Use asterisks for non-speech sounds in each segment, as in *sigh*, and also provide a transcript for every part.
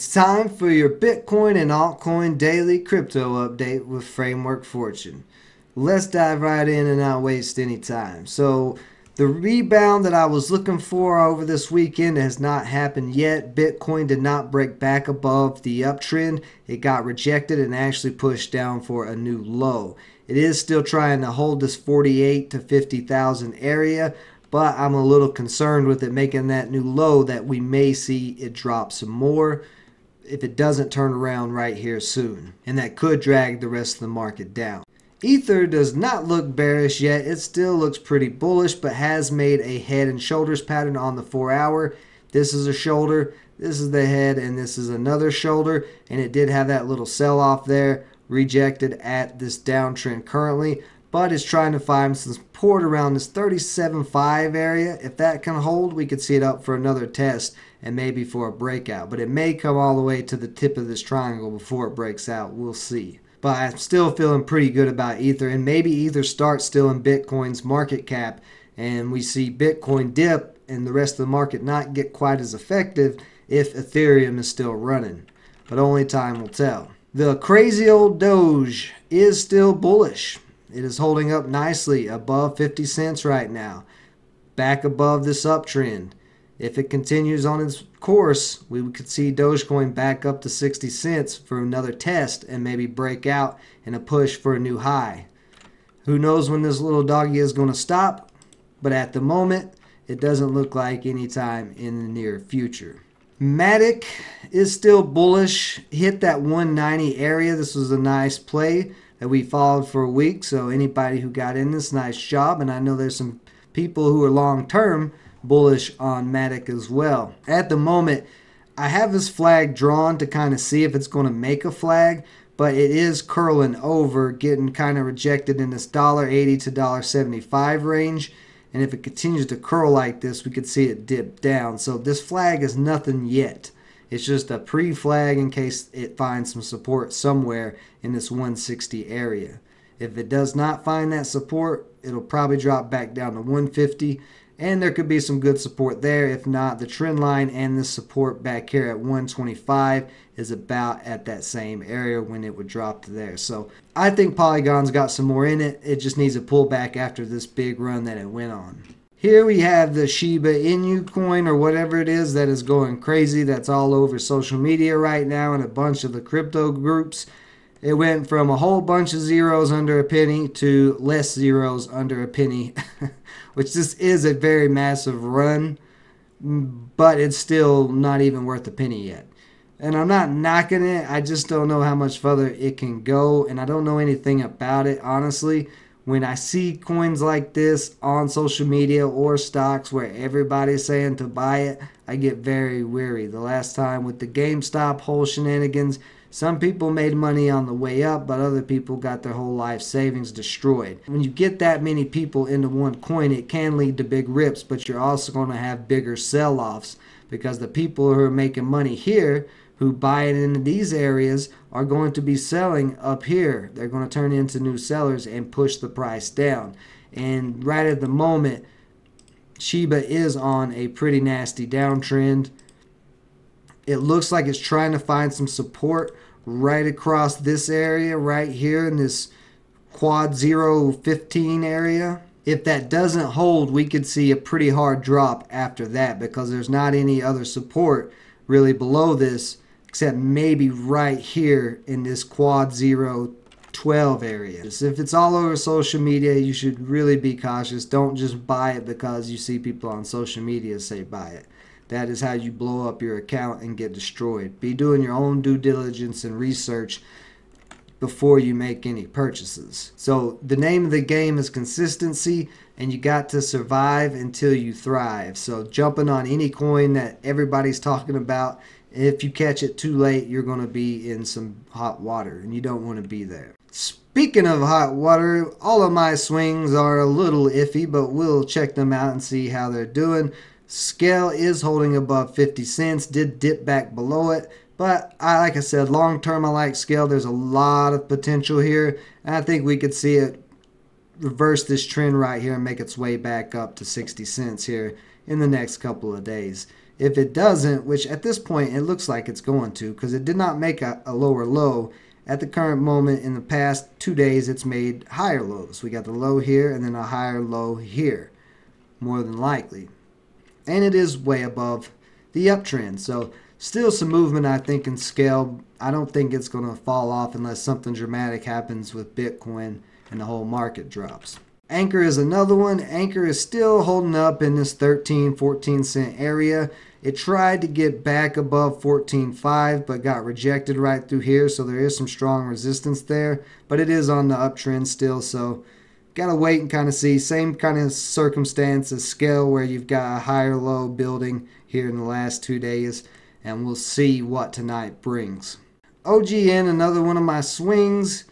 It's time for your Bitcoin and altcoin daily crypto update with Framework Fortune. Let's dive right in and not waste any time. So, the rebound that I was looking for over this weekend has not happened yet. Bitcoin did not break back above the uptrend. It got rejected and actually pushed down for a new low. It is still trying to hold this 48 to 50,000 area, but I'm a little concerned with it making that new low that we may see it drop some more if it doesn't turn around right here soon, and that could drag the rest of the market down. Ether does not look bearish yet. It still looks pretty bullish, but has made a head and shoulders pattern on the four hour. This is a shoulder, this is the head, and this is another shoulder. And it did have that little sell off there, rejected at this downtrend currently. But is trying to find some support around this 37.5 area. If that can hold, we could see it up for another test and maybe for a breakout. But it may come all the way to the tip of this triangle before it breaks out. We'll see. But I'm still feeling pretty good about Ether. And maybe Ether starts still in Bitcoin's market cap. And we see Bitcoin dip and the rest of the market not get quite as effective if Ethereum is still running. But only time will tell. The crazy old Doge is still bullish. It is holding up nicely above 50 cents right now, back above this uptrend. If it continues on its course, we could see Dogecoin back up to 60 cents for another test and maybe break out in a push for a new high. Who knows when this little doggy is going to stop, but at the moment, it doesn't look like any time in the near future. Matic is still bullish. Hit that 190 area. This was a nice play that we followed for a week. So anybody who got in this nice job, and I know there's some people who are long term bullish on Matic as well. At the moment, I have this flag drawn to kind of see if it's going to make a flag, but it is curling over, getting kind of rejected in this eighty to seventy-five range. And if it continues to curl like this, we could see it dip down. So this flag is nothing yet. It's just a pre-flag in case it finds some support somewhere in this 160 area. If it does not find that support, it'll probably drop back down to 150 and there could be some good support there. If not, the trend line and the support back here at 125 is about at that same area when it would drop to there. So I think Polygon's got some more in it. It just needs a pullback after this big run that it went on. Here we have the Shiba Inu coin or whatever it is that is going crazy. That's all over social media right now and a bunch of the crypto groups. It went from a whole bunch of zeros under a penny to less zeros under a penny, *laughs* which this is a very massive run, but it's still not even worth a penny yet and I'm not knocking it. I just don't know how much further it can go, and I don't know anything about it, honestly when I see coins like this on social media or stocks where everybody's saying to buy it, I get very weary. The last time with the GameStop whole shenanigans, some people made money on the way up, but other people got their whole life savings destroyed. When you get that many people into one coin, it can lead to big rips, but you're also going to have bigger sell offs because the people who are making money here who buy it in these areas are going to be selling up here. They're going to turn into new sellers and push the price down. And right at the moment, Shiba is on a pretty nasty downtrend. It looks like it's trying to find some support right across this area right here in this quad 0 15 area. If that doesn't hold, we could see a pretty hard drop after that because there's not any other support really below this except maybe right here in this quad zero 12 area. if it's all over social media, you should really be cautious. Don't just buy it because you see people on social media say buy it. That is how you blow up your account and get destroyed. Be doing your own due diligence and research before you make any purchases. So the name of the game is consistency and you got to survive until you thrive. So jumping on any coin that everybody's talking about if you catch it too late, you're going to be in some hot water, and you don't want to be there. Speaking of hot water, all of my swings are a little iffy, but we'll check them out and see how they're doing. Scale is holding above 50 cents, did dip back below it, but I, like I said, long term, I like scale. There's a lot of potential here, and I think we could see it reverse this trend right here and make its way back up to 60 cents here in the next couple of days. If it doesn't, which at this point it looks like it's going to, because it did not make a, a lower low at the current moment in the past two days it's made higher lows we got the low here and then a higher low here more than likely and it is way above the uptrend so still some movement i think in scale i don't think it's going to fall off unless something dramatic happens with bitcoin and the whole market drops Anchor is another one. Anchor is still holding up in this 13, 14 cent area. It tried to get back above 14.5 but got rejected right through here, so there is some strong resistance there, but it is on the uptrend still, so got to wait and kind of see. Same kind of circumstance scale where you've got a higher low building here in the last two days, and we'll see what tonight brings. OGN, another one of my swings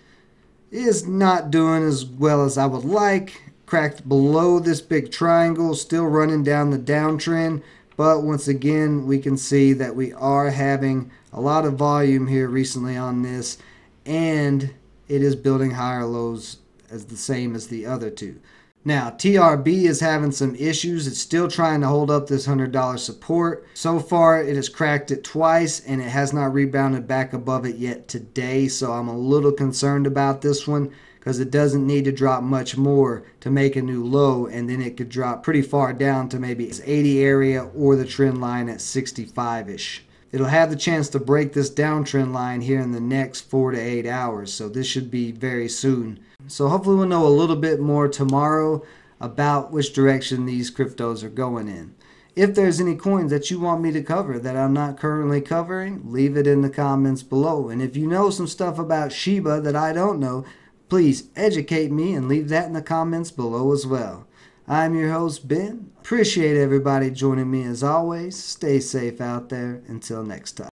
is not doing as well as I would like. Cracked below this big triangle, still running down the downtrend. But once again, we can see that we are having a lot of volume here recently on this. And it is building higher lows as the same as the other two. Now, TRB is having some issues. It's still trying to hold up this $100 support. So far, it has cracked it twice and it has not rebounded back above it yet today. So I'm a little concerned about this one because it doesn't need to drop much more to make a new low and then it could drop pretty far down to maybe its 80 area or the trend line at 65 ish it'll have the chance to break this downtrend line here in the next four to eight hours. So this should be very soon. So hopefully we'll know a little bit more tomorrow about which direction these cryptos are going in. If there's any coins that you want me to cover that I'm not currently covering, leave it in the comments below. And if you know some stuff about Shiba that I don't know, please educate me and leave that in the comments below as well. I'm your host, Ben. Appreciate everybody joining me as always. Stay safe out there. Until next time.